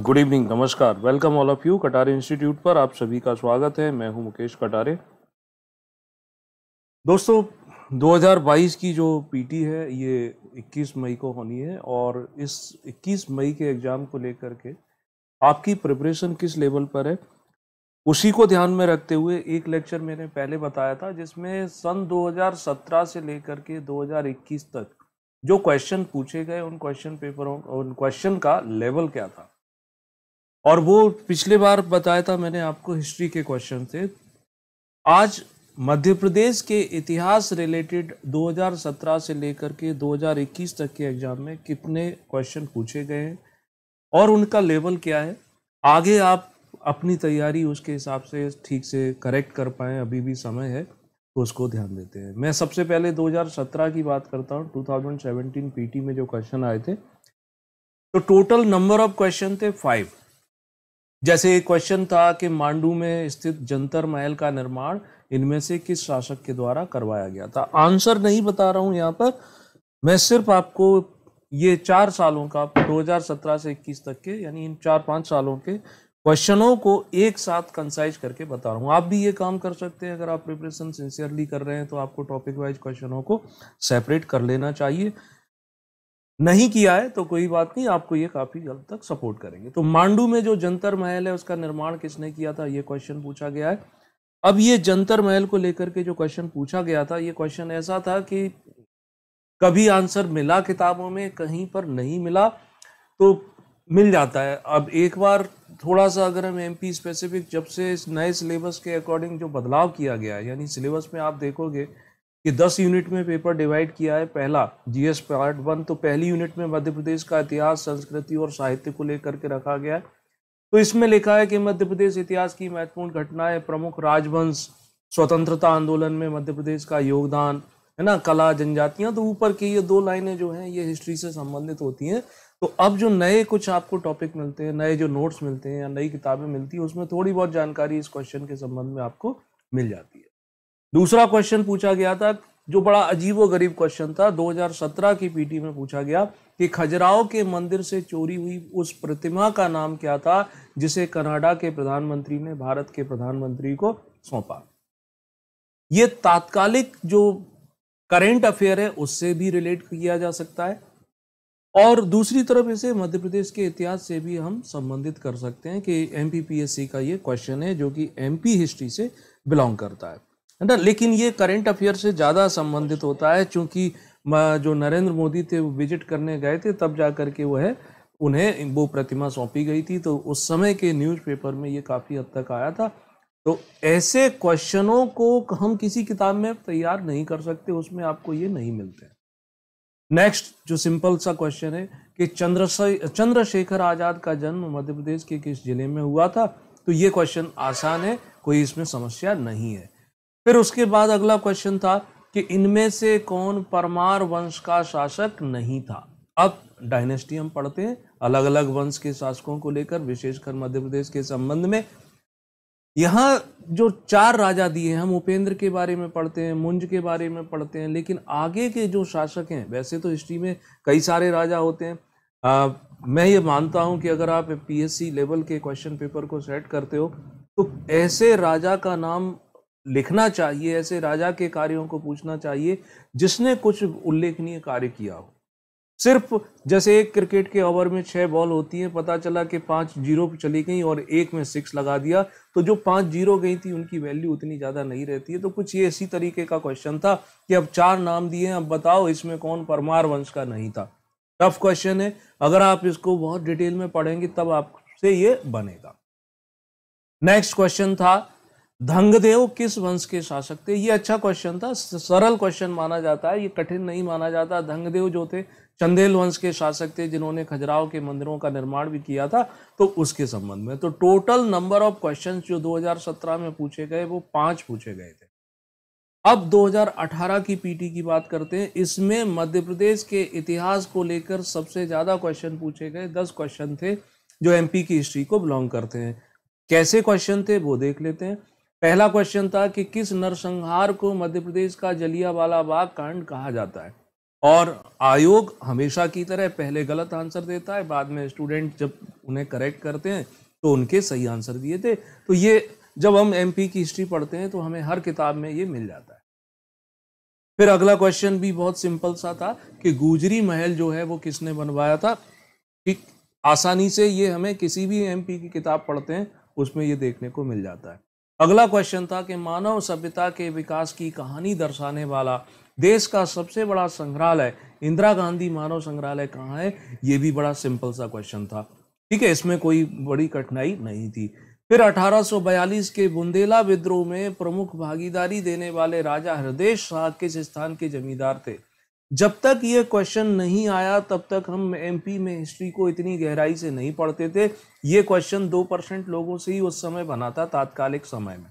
good evening नमस्कार welcome all of you Katare institute पर आप सभी का स्वागत है मैं हूं मुकेश कटारे दोस्तों 2022 की जो पीटी है ये 21 मई को होनी है और इस 21 मई के एग्ज़ाम को लेकर के आपकी प्रिपरेशन किस लेवल पर है उसी को ध्यान में रखते हुए एक लेक्चर मैंने पहले बताया था जिसमें सन 2017 से लेकर के 2021 तक जो क्वेश्चन पूछे गए उन क्वेश्चन पेपरों उन क्वेश्चन का लेवल क्या था और वो पिछले बार बताया था मैंने आपको हिस्ट्री के क्वेश्चन थे आज मध्य प्रदेश के इतिहास रिलेटेड 2017 से लेकर के 2021 तक के एग्जाम में कितने क्वेश्चन पूछे गए हैं और उनका लेवल क्या है आगे आप अपनी तैयारी उसके हिसाब से ठीक से करेक्ट कर पाएँ अभी भी समय है तो उसको ध्यान देते हैं मैं सबसे पहले 2017 की बात करता हूँ 2017 पीटी में जो क्वेश्चन आए थे तो टोटल नंबर ऑफ क्वेश्चन थे फाइव जैसे क्वेश्चन था कि मांडू में स्थित जंतर महल का निर्माण इनमें से किस शासक के द्वारा करवाया गया था आंसर नहीं बता रहा हूँ यहाँ पर मैं सिर्फ आपको ये चार सालों का 2017 से 21 तक के यानी इन चार पांच सालों के क्वेश्चनों को एक साथ कंसाइज करके बता रहा हूँ आप भी ये काम कर सकते हैं अगर आप प्रिपरेशन सिंसियरली कर रहे हैं तो आपको टॉपिक वाइज क्वेश्चनों को सेपरेट कर लेना चाहिए नहीं किया है तो कोई बात नहीं आपको ये काफ़ी जल्द तक सपोर्ट करेंगे तो मांडू में जो जंतर महल है उसका निर्माण किसने किया था ये क्वेश्चन पूछा गया है अब ये जंतर महल को लेकर के जो क्वेश्चन पूछा गया था ये क्वेश्चन ऐसा था कि कभी आंसर मिला किताबों में कहीं पर नहीं मिला तो मिल जाता है अब एक बार थोड़ा सा अगर हम एम स्पेसिफिक जब से इस नए सिलेबस के अकॉर्डिंग जो बदलाव किया गया है यानी सिलेबस में आप देखोगे कि 10 यूनिट में पेपर डिवाइड किया है पहला जीएस पार्ट वन तो पहली यूनिट में मध्य प्रदेश का इतिहास संस्कृति और साहित्य को लेकर के रखा गया है तो इसमें लिखा है कि मध्य प्रदेश इतिहास की महत्वपूर्ण घटनाएं प्रमुख राजवंश स्वतंत्रता आंदोलन में मध्य प्रदेश का योगदान है ना कला जनजातियां तो ऊपर की ये दो लाइनें जो हैं ये हिस्ट्री से संबंधित होती हैं तो अब जो नए कुछ आपको टॉपिक मिलते हैं नए जो नोट्स मिलते हैं या नई किताबें मिलती हैं उसमें थोड़ी बहुत जानकारी इस क्वेश्चन के संबंध में आपको मिल जाती है दूसरा क्वेश्चन पूछा गया था जो बड़ा व गरीब क्वेश्चन था 2017 की पीटी में पूछा गया कि खजुराहो के मंदिर से चोरी हुई उस प्रतिमा का नाम क्या था जिसे कनाडा के प्रधानमंत्री ने भारत के प्रधानमंत्री को सौंपा ये तात्कालिक जो करेंट अफेयर है उससे भी रिलेट किया जा सकता है और दूसरी तरफ इसे मध्य प्रदेश के इतिहास से भी हम संबंधित कर सकते हैं कि एम का ये क्वेश्चन है जो कि एम हिस्ट्री से बिलोंग करता है है ना लेकिन ये करंट अफेयर से ज़्यादा संबंधित होता है क्योंकि जो नरेंद्र मोदी थे वो विजिट करने गए थे तब जा कर के वो है उन्हें वो प्रतिमा सौंपी गई थी तो उस समय के न्यूज़पेपर में ये काफ़ी हद तक आया था तो ऐसे क्वेश्चनों को हम किसी किताब में तैयार नहीं कर सकते उसमें आपको ये नहीं मिलते नेक्स्ट जो सिंपल सा क्वेश्चन है कि चंद्र चंद्रशेखर आज़ाद का जन्म मध्य प्रदेश के किस जिले में हुआ था तो ये क्वेश्चन आसान है कोई इसमें समस्या नहीं है फिर उसके बाद अगला क्वेश्चन था कि इनमें से कौन परमार वंश का शासक नहीं था अब डायनेस्टी हम पढ़ते हैं अलग अलग वंश के शासकों को लेकर विशेषकर मध्य प्रदेश के संबंध में यहाँ जो चार राजा दिए हैं हम उपेंद्र के बारे में पढ़ते हैं मुंज के बारे में पढ़ते हैं लेकिन आगे के जो शासक हैं वैसे तो हिस्ट्री में कई सारे राजा होते हैं आ, मैं ये मानता हूँ कि अगर आप पीएससी लेवल के क्वेश्चन पेपर को सेट करते हो तो ऐसे राजा का नाम लिखना चाहिए ऐसे राजा के कार्यों को पूछना चाहिए जिसने कुछ उल्लेखनीय कार्य किया हो सिर्फ जैसे एक क्रिकेट के ओवर में छः बॉल होती हैं पता चला कि पाँच जीरो पे चली गई और एक में सिक्स लगा दिया तो जो पाँच जीरो गई थी उनकी वैल्यू उतनी ज़्यादा नहीं रहती है तो कुछ ये इसी तरीके का क्वेश्चन था कि अब चार नाम दिए अब बताओ इसमें कौन परमार वंश का नहीं था टफ क्वेश्चन है अगर आप इसको बहुत डिटेल में पढ़ेंगे तब आपसे ये बनेगा नेक्स्ट क्वेश्चन था धंगदेव किस वंश के शासक थे ये अच्छा क्वेश्चन था सरल क्वेश्चन माना जाता है ये कठिन नहीं माना जाता धंगदेव जो थे चंदेल वंश के शासक थे जिन्होंने खजुराव के मंदिरों का निर्माण भी किया था तो उसके संबंध में तो टोटल नंबर ऑफ क्वेश्चन जो 2017 में पूछे गए वो पांच पूछे गए थे अब 2018 की पीटी की बात करते हैं इसमें मध्य प्रदेश के इतिहास को लेकर सबसे ज़्यादा क्वेश्चन पूछे गए दस क्वेश्चन थे जो एमपी की हिस्ट्री को बिलोंग करते हैं कैसे क्वेश्चन थे वो देख लेते हैं पहला क्वेश्चन था कि किस नरसंहार को मध्य प्रदेश का जलियावाला बाग कांड कहा जाता है और आयोग हमेशा की तरह पहले गलत आंसर देता है बाद में स्टूडेंट जब उन्हें करेक्ट करते हैं तो उनके सही आंसर दिए थे तो ये जब हम एमपी की हिस्ट्री पढ़ते हैं तो हमें हर किताब में ये मिल जाता है फिर अगला क्वेश्चन भी बहुत सिंपल सा था कि गुजरी महल जो है वो किसने बनवाया था ठीक आसानी से ये हमें किसी भी एमपी की किताब पढ़ते हैं उसमें ये देखने को मिल जाता है अगला क्वेश्चन था कि मानव सभ्यता के विकास की कहानी दर्शाने वाला देश का सबसे बड़ा संग्रहालय इंदिरा गांधी मानव संग्रहालय कहाँ है ये भी बड़ा सिंपल सा क्वेश्चन था ठीक है इसमें कोई बड़ी कठिनाई नहीं थी फिर 1842 के बुंदेला विद्रोह में प्रमुख भागीदारी देने वाले राजा हृदय शाह किस स्थान के जमींदार थे जब तक ये क्वेश्चन नहीं आया तब तक हम एमपी में हिस्ट्री को इतनी गहराई से नहीं पढ़ते थे ये क्वेश्चन दो परसेंट लोगों से ही उस समय बना था तात्कालिक समय में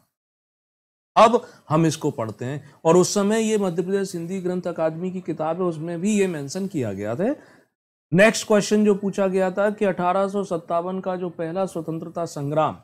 अब हम इसको पढ़ते हैं और उस समय ये मध्य प्रदेश हिंदी ग्रंथ अकादमी की किताब है उसमें भी ये मेंशन किया गया था नेक्स्ट क्वेश्चन जो पूछा गया था कि अठारह का जो पहला स्वतंत्रता संग्राम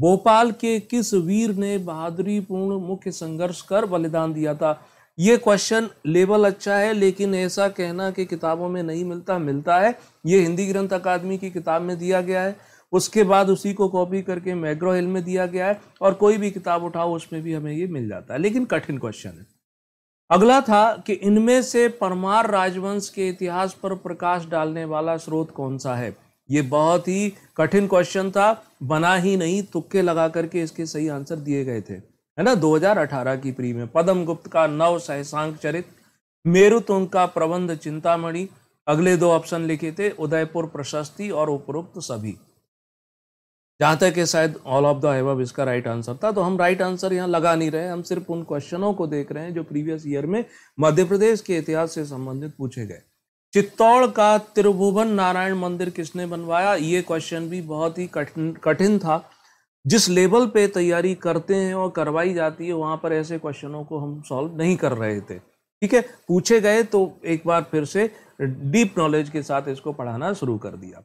भोपाल के किस वीर ने बहादुरीपूर्ण मुख्य संघर्ष कर बलिदान दिया था ये क्वेश्चन लेवल अच्छा है लेकिन ऐसा कहना कि किताबों में नहीं मिलता मिलता है ये हिंदी ग्रंथ अकादमी की किताब में दिया गया है उसके बाद उसी को कॉपी करके मैग्रो हिल में दिया गया है और कोई भी किताब उठाओ उसमें भी हमें ये मिल जाता है लेकिन कठिन क्वेश्चन है अगला था कि इनमें से परमार राजवंश के इतिहास पर प्रकाश डालने वाला स्रोत कौन सा है ये बहुत ही कठिन क्वेश्चन था बना ही नहीं तुक्के लगा करके इसके सही आंसर दिए गए थे है ना 2018 की प्री में पदम गुप्त का नव सहसांग चरित मेरुतुंग का प्रबंध चिंतामणि अगले दो ऑप्शन लिखे थे उदयपुर प्रशस्ति और उपरोक्त सभी जहां तक है शायद ऑल ऑफ द एबव इसका राइट आंसर था तो हम राइट आंसर यहाँ लगा नहीं रहे हम सिर्फ उन क्वेश्चनों को देख रहे हैं जो प्रीवियस ईयर में मध्य प्रदेश के इतिहास से संबंधित पूछे गए चित्तौड़ का त्रिभुवन नारायण मंदिर किसने बनवाया ये क्वेश्चन भी बहुत ही कठिन कठिन था जिस लेवल पे तैयारी करते हैं और करवाई जाती है वहाँ पर ऐसे क्वेश्चनों को हम सॉल्व नहीं कर रहे थे ठीक है पूछे गए तो एक बार फिर से डीप नॉलेज के साथ इसको पढ़ाना शुरू कर दिया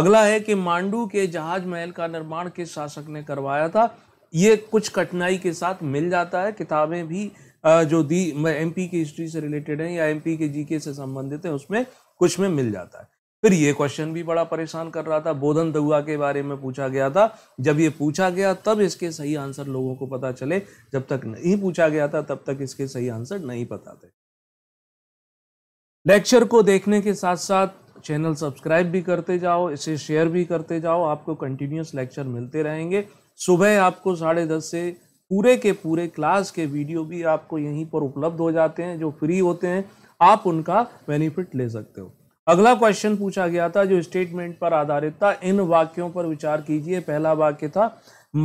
अगला है कि मांडू के जहाज महल का निर्माण किस शासक ने करवाया था ये कुछ कठिनाई के साथ मिल जाता है किताबें भी जो दी एम की हिस्ट्री से रिलेटेड हैं या एम के जी से संबंधित हैं उसमें कुछ में मिल जाता है फिर ये क्वेश्चन भी बड़ा परेशान कर रहा था बोधन दगुआ के बारे में पूछा गया था जब ये पूछा गया तब इसके सही आंसर लोगों को पता चले जब तक नहीं पूछा गया था तब तक इसके सही आंसर नहीं पता थे लेक्चर को देखने के साथ साथ चैनल सब्सक्राइब भी करते जाओ इसे शेयर भी करते जाओ आपको कंटिन्यूस लेक्चर मिलते रहेंगे सुबह आपको साढ़े दस से पूरे के पूरे क्लास के वीडियो भी आपको यहीं पर उपलब्ध हो जाते हैं जो फ्री होते हैं आप उनका बेनिफिट ले सकते हो अगला क्वेश्चन पूछा गया था जो स्टेटमेंट पर आधारित था इन वाक्यों पर विचार कीजिए पहला वाक्य था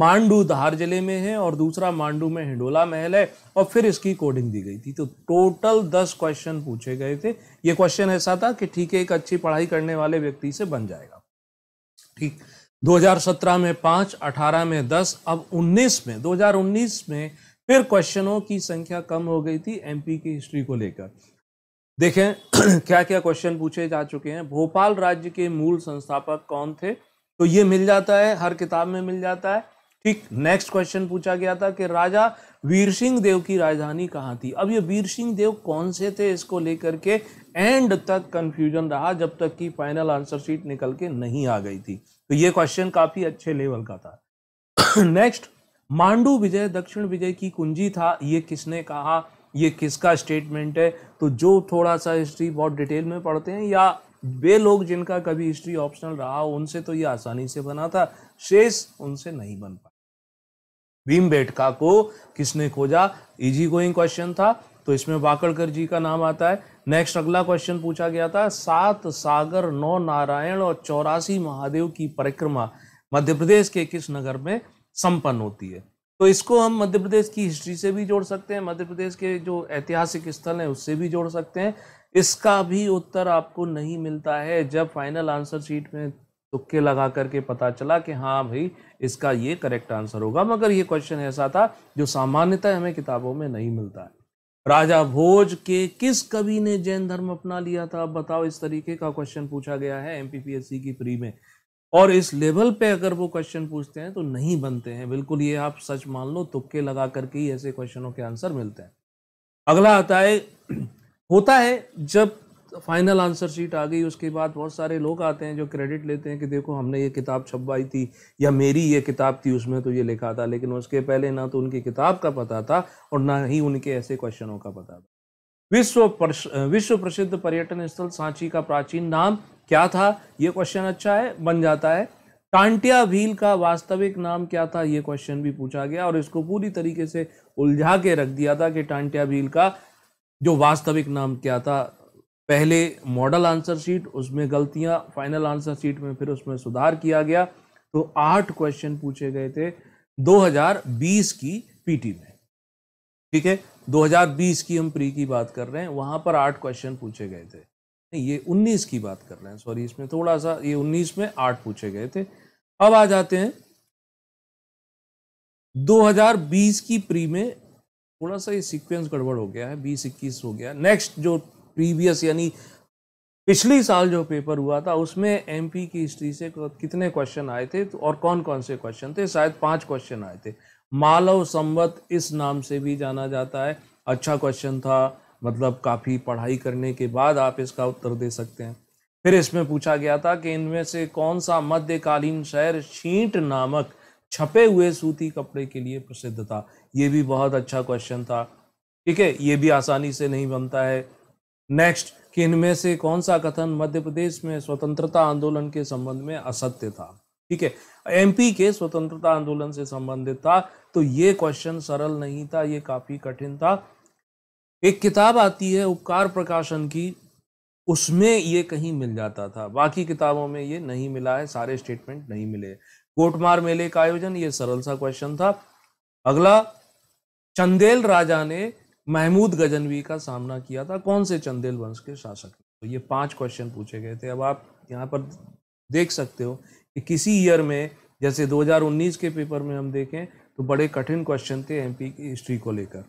मांडू धार जिले में है और दूसरा मांडू में हिंडोला महल है और फिर इसकी कोडिंग दी गई थी तो टोटल दस क्वेश्चन पूछे गए थे ये क्वेश्चन ऐसा था कि ठीक है एक अच्छी पढ़ाई करने वाले व्यक्ति से बन जाएगा ठीक 2017 में पाँच 18 में दस अब 19 में 2019 में फिर क्वेश्चनों की संख्या कम हो गई थी एमपी की हिस्ट्री को लेकर देखें क्या क्या क्वेश्चन पूछे जा चुके हैं भोपाल राज्य के मूल संस्थापक कौन थे तो ये मिल जाता है हर किताब में मिल जाता है ठीक नेक्स्ट क्वेश्चन पूछा गया था कि राजा वीर सिंह देव की राजधानी कहाँ थी अब ये वीर सिंह देव कौन से थे इसको लेकर के एंड तक कंफ्यूजन रहा जब तक कि फाइनल आंसर शीट निकल के नहीं आ गई थी तो ये क्वेश्चन काफ़ी अच्छे लेवल का था नेक्स्ट मांडू विजय दक्षिण विजय की कुंजी था ये किसने कहा ये किसका स्टेटमेंट है तो जो थोड़ा सा हिस्ट्री बहुत डिटेल में पढ़ते हैं या वे लोग जिनका कभी हिस्ट्री ऑप्शनल रहा हो उनसे तो ये आसानी से बना था शेष उनसे नहीं बन पाया भीम बेटका को किसने खोजा इजी गोइंग क्वेश्चन था तो इसमें वाकड़कर जी का नाम आता है नेक्स्ट अगला क्वेश्चन पूछा गया था सात सागर नौ नारायण और चौरासी महादेव की परिक्रमा मध्य प्रदेश के किस नगर में संपन्न होती है तो इसको हम मध्य प्रदेश की हिस्ट्री से भी जोड़ सकते हैं मध्य प्रदेश के जो ऐतिहासिक स्थल हैं उससे भी जोड़ सकते हैं इसका भी उत्तर आपको नहीं मिलता है जब फाइनल आंसर शीट में तुक्के लगा करके पता चला कि हाँ भाई इसका ये करेक्ट आंसर होगा मगर ये क्वेश्चन ऐसा था जो सामान्यतः हमें किताबों में नहीं मिलता है राजा भोज के किस कवि ने जैन धर्म अपना लिया था आप बताओ इस तरीके का क्वेश्चन पूछा गया है एमपीपीएससी की प्री में और इस लेवल पे अगर वो क्वेश्चन पूछते हैं तो नहीं बनते हैं बिल्कुल ये आप सच मान लो तुक्के लगा करके ही ऐसे क्वेश्चनों के आंसर मिलते हैं अगला आता है होता है जब फाइनल आंसर शीट आ गई उसके बाद बहुत सारे लोग आते हैं जो क्रेडिट लेते हैं कि देखो हमने ये किताब छपवाई थी या मेरी ये किताब थी उसमें तो ये लिखा था लेकिन उसके पहले ना तो उनकी किताब का पता था और ना ही उनके ऐसे क्वेश्चनों का पता था विश्व विश्व प्रसिद्ध पर्यटन स्थल सांची का प्राचीन नाम क्या था ये क्वेश्चन अच्छा है बन जाता है कांटिया भील का वास्तविक नाम क्या था ये क्वेश्चन भी पूछा गया और इसको पूरी तरीके से उलझा के रख दिया था कि टांटिया भील का जो वास्तविक नाम क्या था पहले मॉडल आंसर शीट उसमें गलतियां फाइनल आंसर शीट में फिर उसमें सुधार किया गया तो आठ क्वेश्चन पूछे गए थे 2020 की पीटी में ठीक है 2020 की हम प्री की बात कर रहे हैं वहाँ पर आठ क्वेश्चन पूछे गए थे नहीं ये 19 की बात कर रहे हैं सॉरी इसमें थोड़ा सा ये 19 में आठ पूछे गए थे अब आ जाते हैं 2020 की प्री में थोड़ा सा ये सीक्वेंस गड़बड़ हो गया है बीस इक्कीस हो गया नेक्स्ट जो प्रीवियस यानी पिछली साल जो पेपर हुआ था उसमें एमपी की हिस्ट्री से कितने क्वेश्चन आए थे और कौन कौन से क्वेश्चन थे शायद पांच क्वेश्चन आए थे मालव संवत इस नाम से भी जाना जाता है अच्छा क्वेश्चन था मतलब काफ़ी पढ़ाई करने के बाद आप इसका उत्तर दे सकते हैं फिर इसमें पूछा गया था कि इनमें से कौन सा मध्यकालीन शहर छींट नामक छपे हुए सूती कपड़े के लिए प्रसिद्ध था ये भी बहुत अच्छा क्वेश्चन था ठीक है ये भी आसानी से नहीं बनता है नेक्स्ट कि इनमें से कौन सा कथन मध्य प्रदेश में स्वतंत्रता आंदोलन के संबंध में असत्य था ठीक है एमपी के स्वतंत्रता आंदोलन से संबंधित था तो ये क्वेश्चन सरल नहीं था ये काफ़ी कठिन था एक किताब आती है उपकार प्रकाशन की उसमें ये कहीं मिल जाता था बाकी किताबों में ये नहीं मिला है सारे स्टेटमेंट नहीं मिले कोटमार मेले का आयोजन ये सरल सा क्वेश्चन था अगला चंदेल राजा ने महमूद गजनवी का सामना किया था कौन से चंदेल वंश के शासक तो ये पांच क्वेश्चन पूछे गए थे अब आप यहाँ पर देख सकते हो कि किसी ईयर में जैसे 2019 के पेपर में हम देखें तो बड़े कठिन क्वेश्चन थे एमपी की हिस्ट्री को लेकर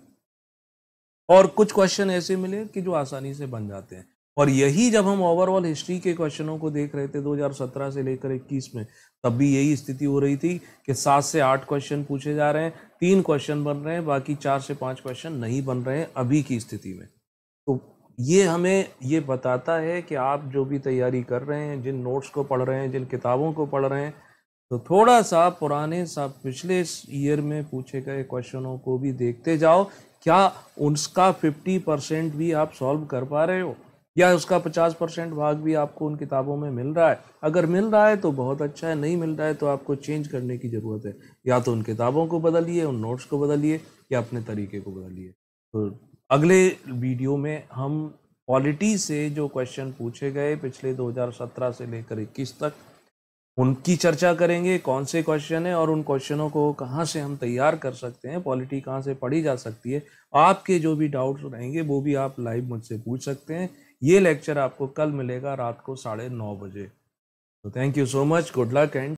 और कुछ क्वेश्चन ऐसे मिले कि जो आसानी से बन जाते हैं और यही जब हम ओवरऑल हिस्ट्री के क्वेश्चनों को देख रहे थे 2017 से लेकर 21 में तब भी यही स्थिति हो रही थी कि सात से आठ क्वेश्चन पूछे जा रहे हैं तीन क्वेश्चन बन रहे हैं बाकी चार से पांच क्वेश्चन नहीं बन रहे हैं अभी की स्थिति में तो ये हमें ये बताता है कि आप जो भी तैयारी कर रहे हैं जिन नोट्स को पढ़ रहे हैं जिन किताबों को पढ़ रहे हैं तो थोड़ा सा पुराने सा पिछले ईयर में पूछे गए क्वेश्चनों को भी देखते जाओ क्या उसका फिफ्टी परसेंट भी आप सॉल्व कर पा रहे हो या उसका पचास परसेंट भाग भी आपको उन किताबों में मिल रहा है अगर मिल रहा है तो बहुत अच्छा है नहीं मिल रहा है तो आपको चेंज करने की ज़रूरत है या तो उन किताबों को बदलिए उन नोट्स को बदलिए या अपने तरीके को बदलिए तो अगले वीडियो में हम क्वालिटी से जो क्वेश्चन पूछे गए पिछले 2017 से लेकर 21 तक उनकी चर्चा करेंगे कौन से क्वेश्चन है और उन क्वेश्चनों को कहाँ से हम तैयार कर सकते हैं पॉलिटी कहाँ से पढ़ी जा सकती है आपके जो भी डाउट्स रहेंगे वो भी आप लाइव मुझसे पूछ सकते हैं ये लेक्चर आपको कल मिलेगा रात को साढ़े नौ बजे तो thank you so much good luck and